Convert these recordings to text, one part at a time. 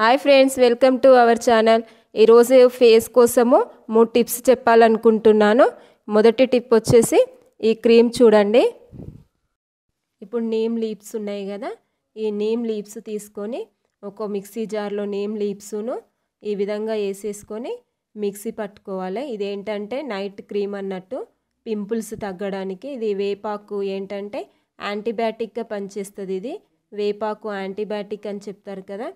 hi friends welcome to our channel ఈరోజు face కోసము మూడు టిప్స్ చెప్పాలనుకుంటున్నాను మొదటి టిప్ వచ్చేసి ఈ క్రీమ్ చూడండి ఇప్పుడు నీమ్ లీప్స్ ఉన్నాయి కదా ఈ నీమ్ లీప్స్ తీసుకొని ఒక మిక్సీ జార్లో నీమ్ లీప్స్ను ఈ విధంగా వేసేసుకొని మిక్సీ పట్టుకోవాలి ఇదేంటంటే నైట్ క్రీమ్ అన్నట్టు పింపుల్స్ తగ్గడానికి ఇది వేపాకు ఏంటంటే యాంటీబయాటిక్గా పనిచేస్తుంది ఇది వేపాకు యాంటీబయాటిక్ అని చెప్తారు కదా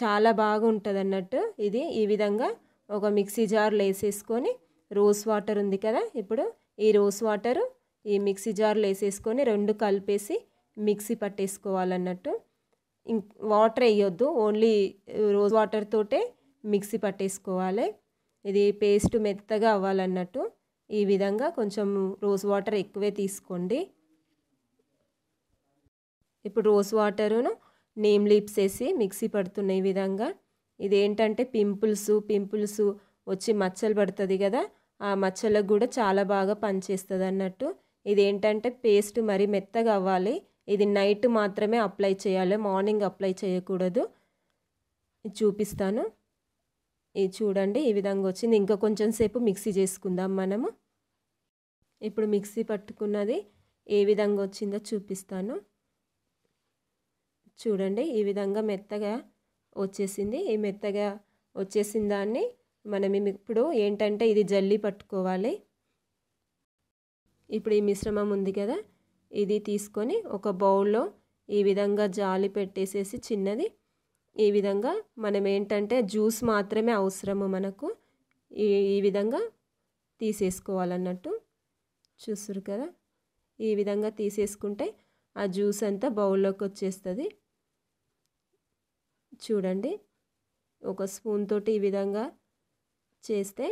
చాలా బాగుంటుంది అన్నట్టు ఇది ఈ విధంగా ఒక మిక్సీ జార్లు వేసేసుకొని రోస్ వాటర్ ఉంది కదా ఇప్పుడు ఈ రోస్ వాటరు ఈ మిక్సీ జార్లో వేసేసుకొని రెండు కలిపేసి మిక్సీ పట్టేసుకోవాలన్నట్టు వాటర్ వేయొద్దు ఓన్లీ రోజ్ వాటర్ తోటే మిక్సీ పట్టేసుకోవాలి ఇది పేస్ట్ మెత్తగా అవ్వాలన్నట్టు ఈ విధంగా కొంచెం రోజ్ వాటర్ ఎక్కువే తీసుకోండి ఇప్పుడు రోజ్ వాటరును నేమ్ లీప్స్ వేసి మిక్సీ పడుతున్న ఈ విధంగా ఇదేంటంటే పింపుల్స్ పింపుల్స్ వచ్చి మచ్చలు పడుతుంది కదా ఆ మచ్చలకు కూడా చాలా బాగా పనిచేస్తుంది అన్నట్టు ఇదేంటంటే పేస్ట్ మరి మెత్తగా అవ్వాలి ఇది నైట్ మాత్రమే అప్లై చేయాలి మార్నింగ్ అప్లై చేయకూడదు చూపిస్తాను ఇది చూడండి ఈ విధంగా వచ్చింది ఇంకా కొంచెం సేపు మిక్సీ చేసుకుందాం మనము ఇప్పుడు మిక్సీ పట్టుకున్నది ఏ విధంగా వచ్చిందో చూపిస్తాను చూడండి ఈ విధంగా మెత్తగా వచ్చేసింది ఈ మెత్తగా వచ్చేసిన దాన్ని మనం ఇప్పుడు ఏంటంటే ఇది జల్లి పట్టుకోవాలి ఇప్పుడు ఈ మిశ్రమం ఉంది కదా ఇది తీసుకొని ఒక బౌల్లో ఈ విధంగా జాలి పెట్టేసేసి చిన్నది ఈ విధంగా మనం ఏంటంటే జ్యూస్ మాత్రమే అవసరము మనకు ఈ ఈ విధంగా తీసేసుకోవాలన్నట్టు చూస్తారు కదా ఈ విధంగా తీసేసుకుంటే ఆ జ్యూస్ అంతా బౌల్లోకి వచ్చేస్తుంది చూడండి ఒక స్పూన్ తోటి ఈ విధంగా చేస్తే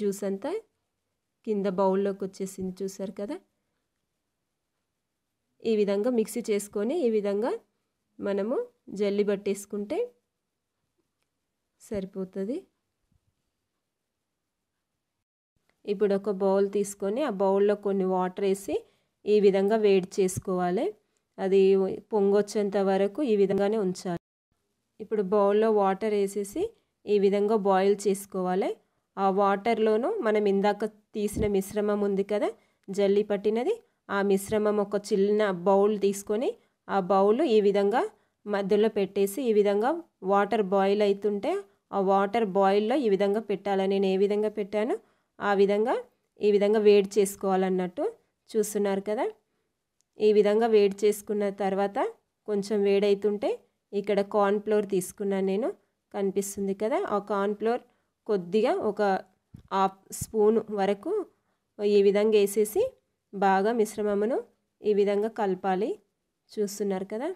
జ్యూస్ అంతా కింద బౌల్లోకి వచ్చేసింది చూసారు కదా ఈ విధంగా మిక్సీ చేసుకొని ఈ విధంగా మనము జల్లి పట్టేసుకుంటే సరిపోతుంది ఇప్పుడు ఒక బౌల్ తీసుకొని ఆ బౌల్లో కొన్ని వాటర్ వేసి ఈ విధంగా వేడి చేసుకోవాలి అది పొంగొచ్చేంత వరకు ఈ విధంగానే ఉంచాలి ఇప్పుడు బౌల్లో వాటర్ వేసేసి ఈ విధంగా బాయిల్ చేసుకోవాలి ఆ వాటర్లోనూ మనం ఇందాక తీసిన మిశ్రమం ఉంది కదా జల్లి పట్టినది ఆ మిశ్రమం ఒక చిన్న బౌల్ తీసుకొని ఆ బౌల్ ఈ విధంగా మధ్యలో పెట్టేసి ఈ విధంగా వాటర్ బాయిల్ అవుతుంటే ఆ వాటర్ బాయిల్లో ఈ విధంగా పెట్టాలి నేను ఏ విధంగా పెట్టాను ఆ విధంగా ఈ విధంగా వేడి చేసుకోవాలన్నట్టు చూస్తున్నారు కదా ఈ విధంగా వేడి చేసుకున్న తర్వాత కొంచెం వేడైతుంటే ఇక్కడ కార్న్ఫ్లోర్ తీసుకున్నాను నేను కనిపిస్తుంది కదా ఆ కార్న్ఫ్లోర్ కొద్దిగా ఒక హాఫ్ స్పూన్ వరకు ఈ విధంగా వేసేసి బాగా మిశ్రమమును ఈ విధంగా కలపాలి చూస్తున్నారు కదా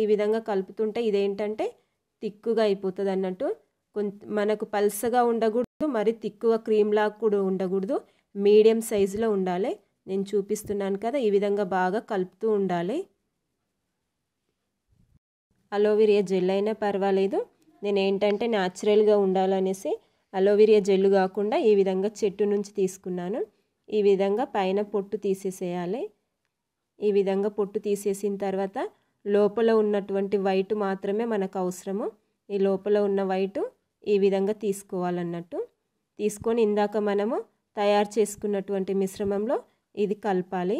ఈ విధంగా కలుపుతుంటే ఇదేంటంటే తిక్కుగా అయిపోతుంది అన్నట్టు కొంత మనకు పల్సగా ఉండకూడదు మరి తిక్కుగా క్రీమ్లా కూడా ఉండకూడదు మీడియం సైజులో ఉండాలి నేను చూపిస్తున్నాను కదా ఈ విధంగా బాగా కలుపుతూ ఉండాలి అలోవెరియా జెల్ అయినా పర్వాలేదు నేను ఏంటంటే న్యాచురల్గా ఉండాలనేసి అలోవెరియా జెల్ కాకుండా ఈ విధంగా చెట్టు నుంచి తీసుకున్నాను ఈ విధంగా పైన పొట్టు తీసేసేయాలి ఈ విధంగా పొట్టు తీసేసిన తర్వాత లోపల ఉన్నటువంటి వైటు మాత్రమే మనకు అవసరము ఈ లోపల ఉన్న వైటు ఈ విధంగా తీసుకోవాలన్నట్టు తీసుకొని ఇందాక మనము తయారు చేసుకున్నటువంటి మిశ్రమంలో ఇది కలపాలి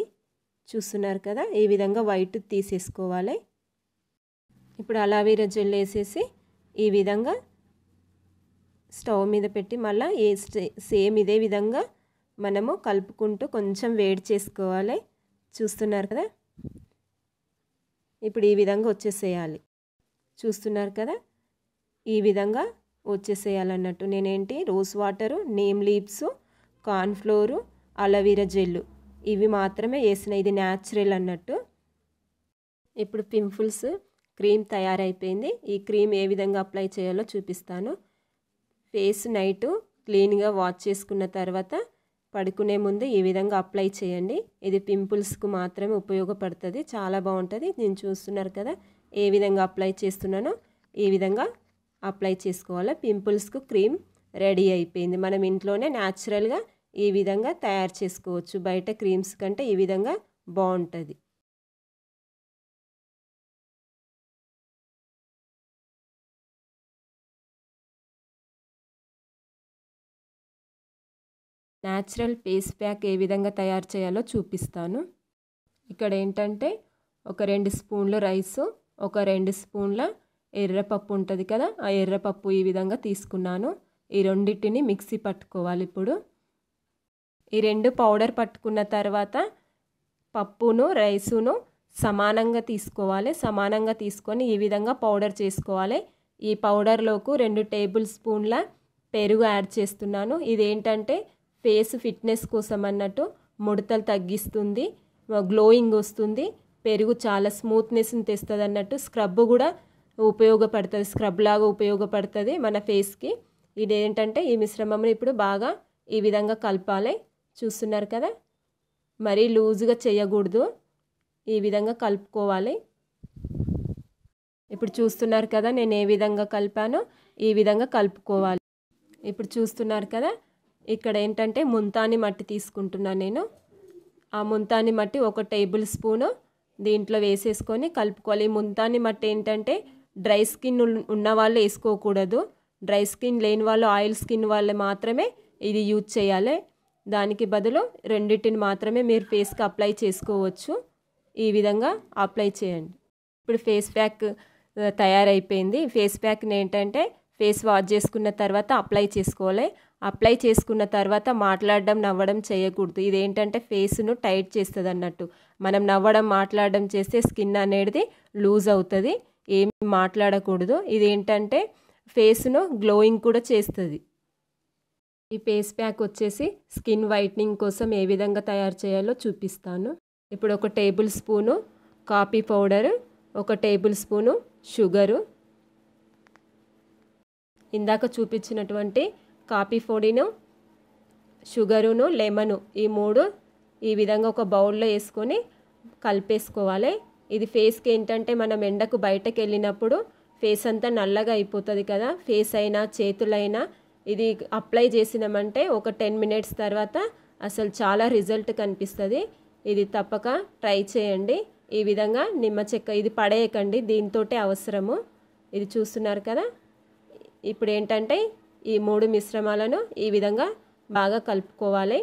చూస్తున్నారు కదా ఈ విధంగా వైట్ తీసేసుకోవాలి ఇప్పుడు అలావీరా జెల్ వేసేసి ఈ విధంగా స్టవ్ మీద పెట్టి మళ్ళీ ఏ సేమ్ ఇదే విధంగా మనము కలుపుకుంటూ కొంచెం వేడి చేసుకోవాలి చూస్తున్నారు కదా ఇప్పుడు ఈ విధంగా వచ్చేసేయాలి చూస్తున్నారు కదా ఈ విధంగా వచ్చేసేయాలన్నట్టు నేనేంటి rose water neem leaves cornflour aloe vera gel ఇవి మాత్రమే వేసిన ఇది న్యాచురల్ అన్నట్టు ఇప్పుడు పింపుల్స్ క్రీమ్ తయారైపోయింది ఈ క్రీమ్ ఏ విధంగా అప్లై చేయాలో చూపిస్తాను ఫేస్ నైట్ క్లీన్గా వాష్ చేసుకున్న తర్వాత పడుకునే ముందు ఈ విధంగా అప్లై చేయండి ఇది పింపుల్స్కు మాత్రమే ఉపయోగపడుతుంది చాలా బాగుంటుంది నేను చూస్తున్నారు కదా ఏ విధంగా అప్లై చేస్తున్నానో ఈ విధంగా అప్లై చేసుకోవాలి పింపుల్స్కు క్రీమ్ రెడీ అయిపోయింది మనం ఇంట్లోనే న్యాచురల్గా ఈ విధంగా తయారు చేసుకోవచ్చు బయట క్రీమ్స్ కంటే ఈ విధంగా బాగుంటుంది న్యాచురల్ పేస్ ప్యాక్ ఏ విధంగా తయారు చేయాలో చూపిస్తాను ఇక్కడ ఏంటంటే ఒక రెండు స్పూన్ల రైస్ ఒక రెండు స్పూన్ల ఎర్రపప్పు ఉంటుంది కదా ఆ ఎర్రపప్పు ఈ విధంగా తీసుకున్నాను ఈ రెండింటిని మిక్సీ పట్టుకోవాలి ఇప్పుడు ఈ రెండు పౌడర్ పట్టుకున్న తర్వాత పప్పును రైసును సమానంగా తీసుకోవాలి సమానంగా తీసుకొని ఈ విధంగా పౌడర్ చేసుకోవాలి ఈ పౌడర్లోకి రెండు టేబుల్ స్పూన్ల పెరుగు యాడ్ చేస్తున్నాను ఇదేంటంటే ఫేస్ ఫిట్నెస్ కోసం అన్నట్టు ముడతలు తగ్గిస్తుంది గ్లోయింగ్ వస్తుంది పెరుగు చాలా స్మూత్నెస్ని తెస్తుంది అన్నట్టు స్క్రబ్ కూడా ఉపయోగపడుతుంది స్క్రబ్ లాగా ఉపయోగపడుతుంది మన ఫేస్కి ఇది ఏంటంటే ఈ మిశ్రమంని ఇప్పుడు బాగా ఈ విధంగా కలపాలి చూస్తున్నారు కదా మరీ లూజుగా చేయకూడదు ఈ విధంగా కలుపుకోవాలి ఇప్పుడు చూస్తున్నారు కదా నేను ఏ విధంగా కలిపానో ఈ విధంగా కలుపుకోవాలి ఇప్పుడు చూస్తున్నారు కదా ఇక్కడ ఏంటంటే ముంతాని మట్టి తీసుకుంటున్నాను నేను ఆ ముంతాని మట్టి ఒక టేబుల్ స్పూను దీంట్లో వేసేసుకొని కలుపుకోవాలి ఈ ముంతాని మట్టి ఏంటంటే డ్రై స్కిన్ ఉన్న వాళ్ళు వేసుకోకూడదు డ్రై స్కిన్ లేని వాళ్ళు ఆయిల్ స్కిన్ వాళ్ళు మాత్రమే ఇది యూజ్ చేయాలి దానికి బదులు రెండింటిని మాత్రమే మీరు ఫేస్కి అప్లై చేసుకోవచ్చు ఈ విధంగా అప్లై చేయండి ఇప్పుడు ఫేస్ ప్యాక్ తయారైపోయింది ఫేస్ ప్యాక్ని ఏంటంటే ఫేస్ వాష్ చేసుకున్న తర్వాత అప్లై చేసుకోవాలి అప్లై చేసుకున్న తర్వాత మాట్లాడడం నవ్వడం చేయకూడదు ఇదేంటంటే ఫేస్ను టైట్ చేస్తుంది అన్నట్టు మనం నవ్వడం మాట్లాడడం చేస్తే స్కిన్ అనేది లూజ్ అవుతుంది ఏం మాట్లాడకూడదు ఇదేంటంటే ఫేస్ను గ్లోయింగ్ కూడా చేస్తుంది ఈ ఫేస్ ప్యాక్ వచ్చేసి స్కిన్ వైట్నింగ్ కోసం ఏ విధంగా తయారు చేయాలో చూపిస్తాను ఇప్పుడు ఒక టేబుల్ స్పూను కాఫీ పౌడర్ ఒక టేబుల్ స్పూను షుగరు ఇందాక చూపించినటువంటి కాఫీ పొడిను షుగరును లెమను ఈ మూడు ఈ విధంగా ఒక బౌల్లో వేసుకొని కలిపేసుకోవాలి ఇది ఫేస్కి ఏంటంటే మనం ఎండకు బయటకు వెళ్ళినప్పుడు ఫేస్ అంతా నల్లగా అయిపోతుంది కదా ఫేస్ అయినా చేతులైనా ఇది అప్లై చేసినామంటే ఒక టెన్ మినిట్స్ తర్వాత అసలు చాలా రిజల్ట్ కనిపిస్తుంది ఇది తప్పక ట్రై చేయండి ఈ విధంగా నిమ్మ చెక్క ఇది పడేయకండి దీంతో అవసరము ఇది చూస్తున్నారు కదా ఇప్పుడు ఏంటంటే ఈ మూడు మిశ్రమాలను ఈ విధంగా బాగా కలుపుకోవాలి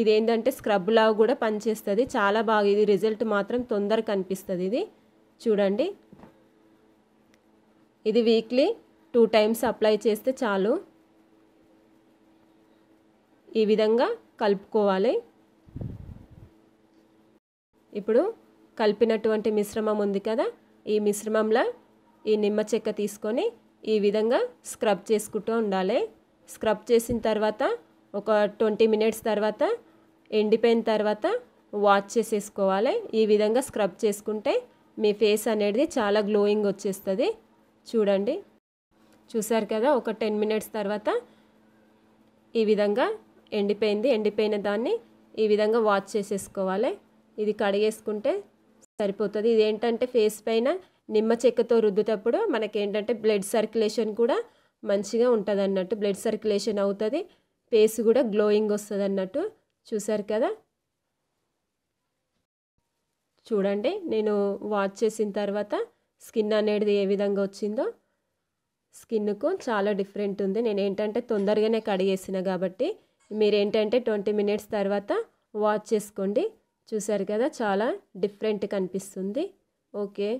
ఇదేంటంటే స్క్రబ్ లాగా కూడా పనిచేస్తుంది చాలా బాగా ఇది రిజల్ట్ మాత్రం తొందరగా కనిపిస్తుంది ఇది చూడండి ఇది వీక్లీ టూ టైమ్స్ అప్లై చేస్తే చాలు ఈ విధంగా కలుపుకోవాలి ఇప్పుడు కలిపినటువంటి మిశ్రమం ఉంది కదా ఈ మిశ్రమంలో ఈ నిమ్మ చెక్క తీసుకొని ఈ విధంగా స్క్రబ్ చేసుకుంటూ ఉండాలి స్క్రబ్ చేసిన తర్వాత ఒక ట్వంటీ మినిట్స్ తర్వాత ఎండిపోయిన తర్వాత వాష్ చేసేసుకోవాలి ఈ విధంగా స్క్రబ్ చేసుకుంటే మీ ఫేస్ అనేది చాలా గ్లోయింగ్ వచ్చేస్తుంది చూడండి చూసారు కదా ఒక టెన్ మినిట్స్ తర్వాత ఈ విధంగా ఎండిపోయింది ఎండిపోయిన దాన్ని ఈ విధంగా వాష్ చేసేసుకోవాలి ఇది కడిగేసుకుంటే సరిపోతుంది ఇదేంటంటే ఫేస్ పైన నిమ్మ చెక్కతో రుద్దుటప్పుడు మనకి ఏంటంటే బ్లడ్ సర్క్యులేషన్ కూడా మంచిగా ఉంటుంది అన్నట్టు బ్లడ్ సర్క్యులేషన్ అవుతుంది ఫేస్ కూడా గ్లోయింగ్ వస్తుంది అన్నట్టు చూసారు కదా చూడండి నేను వాష్ చేసిన తర్వాత స్కిన్ అనేది ఏ విధంగా వచ్చిందో స్కిన్కు చాలా డిఫరెంట్ ఉంది నేను ఏంటంటే తొందరగానే కడిగేసిన కాబట్టి మీరు ఏంటంటే ట్వంటీ మినిట్స్ తర్వాత వాష్ చేసుకోండి చూసారు కదా చాలా డిఫరెంట్ కనిపిస్తుంది ఓకే